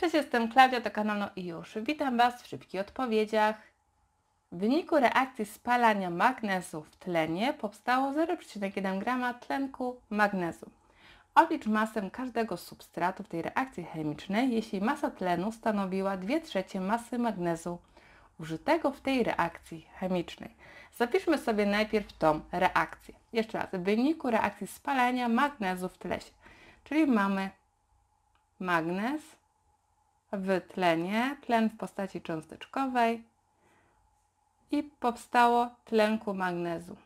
Cześć, jestem Klaudia, to kanał No i już. Witam Was w szybkich odpowiedziach. W wyniku reakcji spalania magnezu w tlenie powstało 0,1 g tlenku magnezu. Oblicz masę każdego substratu w tej reakcji chemicznej, jeśli masa tlenu stanowiła 2 trzecie masy magnezu użytego w tej reakcji chemicznej. Zapiszmy sobie najpierw tą reakcję. Jeszcze raz, w wyniku reakcji spalania magnezu w tlesie. Czyli mamy magnez w tlenie, tlen w postaci cząsteczkowej i powstało tlenku magnezu.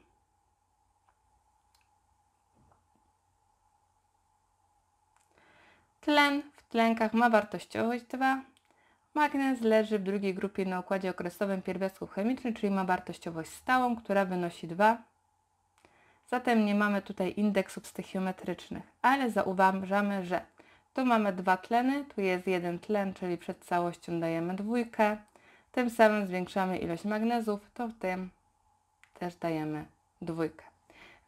Tlen w tlenkach ma wartościowość 2. Magnez leży w drugiej grupie na układzie okresowym pierwiastków chemicznych, czyli ma wartościowość stałą, która wynosi 2. Zatem nie mamy tutaj indeksów stechiometrycznych, ale zauważamy, że tu mamy dwa tleny, tu jest jeden tlen, czyli przed całością dajemy dwójkę. Tym samym zwiększamy ilość magnezów, to w tym też dajemy dwójkę.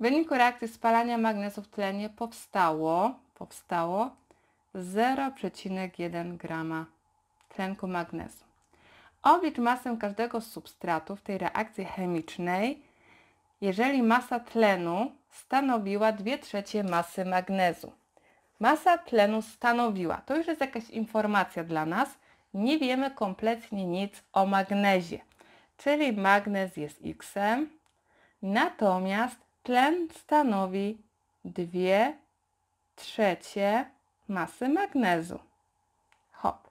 W wyniku reakcji spalania magnezów w tlenie powstało, powstało 0,1 g tlenku magnezu. Oblicz masę każdego z substratów tej reakcji chemicznej, jeżeli masa tlenu stanowiła 2 trzecie masy magnezu. Masa tlenu stanowiła, to już jest jakaś informacja dla nas, nie wiemy kompletnie nic o magnezie, czyli magnez jest X, natomiast tlen stanowi 2 trzecie masy magnezu. Hop.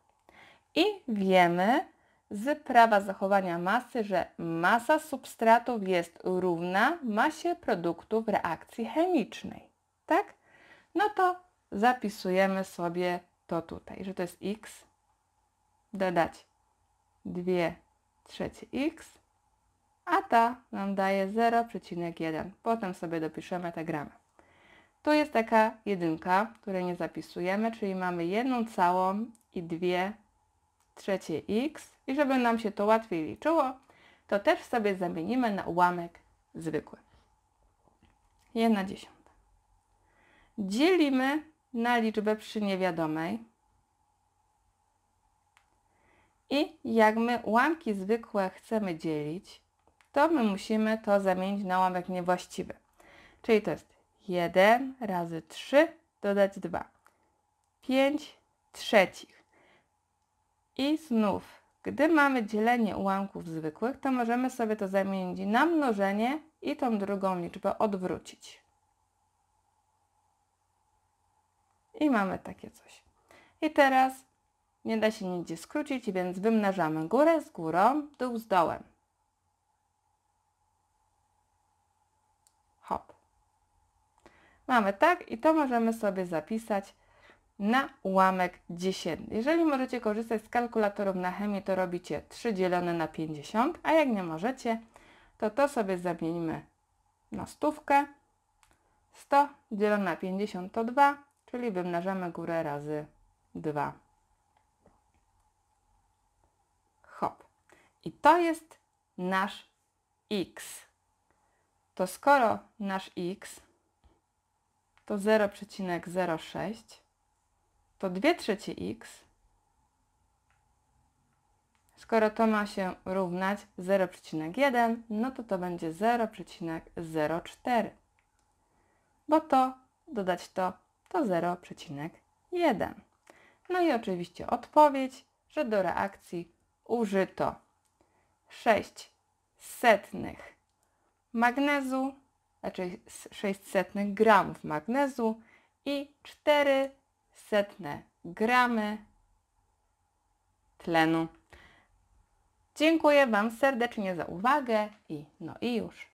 I wiemy z prawa zachowania masy, że masa substratów jest równa masie produktów reakcji chemicznej. Tak? No to zapisujemy sobie to tutaj, że to jest x, dodać 2 trzecie x, a ta nam daje 0,1. Potem sobie dopiszemy tę gramę. Tu jest taka jedynka, której nie zapisujemy, czyli mamy jedną całą i 2 trzecie x. I żeby nam się to łatwiej liczyło, to też sobie zamienimy na ułamek zwykły. 1 dziesiąta. Dzielimy na liczbę przy niewiadomej. I jak my ułamki zwykłe chcemy dzielić, to my musimy to zamienić na ułamek niewłaściwy. Czyli to jest 1 razy 3 dodać 2. 5 trzecich. I znów, gdy mamy dzielenie ułamków zwykłych, to możemy sobie to zamienić na mnożenie i tą drugą liczbę odwrócić. I mamy takie coś. I teraz nie da się nigdzie skrócić, więc wymnażamy górę z górą, dół z dołem. Hop. Mamy tak i to możemy sobie zapisać na ułamek 10. Jeżeli możecie korzystać z kalkulatorów na chemię, to robicie 3 dzielone na 50, a jak nie możecie, to to sobie zamienimy na stówkę. 100 dzielone na 50 to 2, czyli wymnażamy górę razy 2. Hop. I to jest nasz x. To skoro nasz x to 0,06, to 2 trzecie x, skoro to ma się równać 0,1, no to to będzie 0,04, bo to, dodać to, to 0,1. No i oczywiście odpowiedź, że do reakcji użyto 6 setnych magnezu, znaczy 600 gramów magnezu i 4 setne gramy tlenu. Dziękuję Wam serdecznie za uwagę i no i już.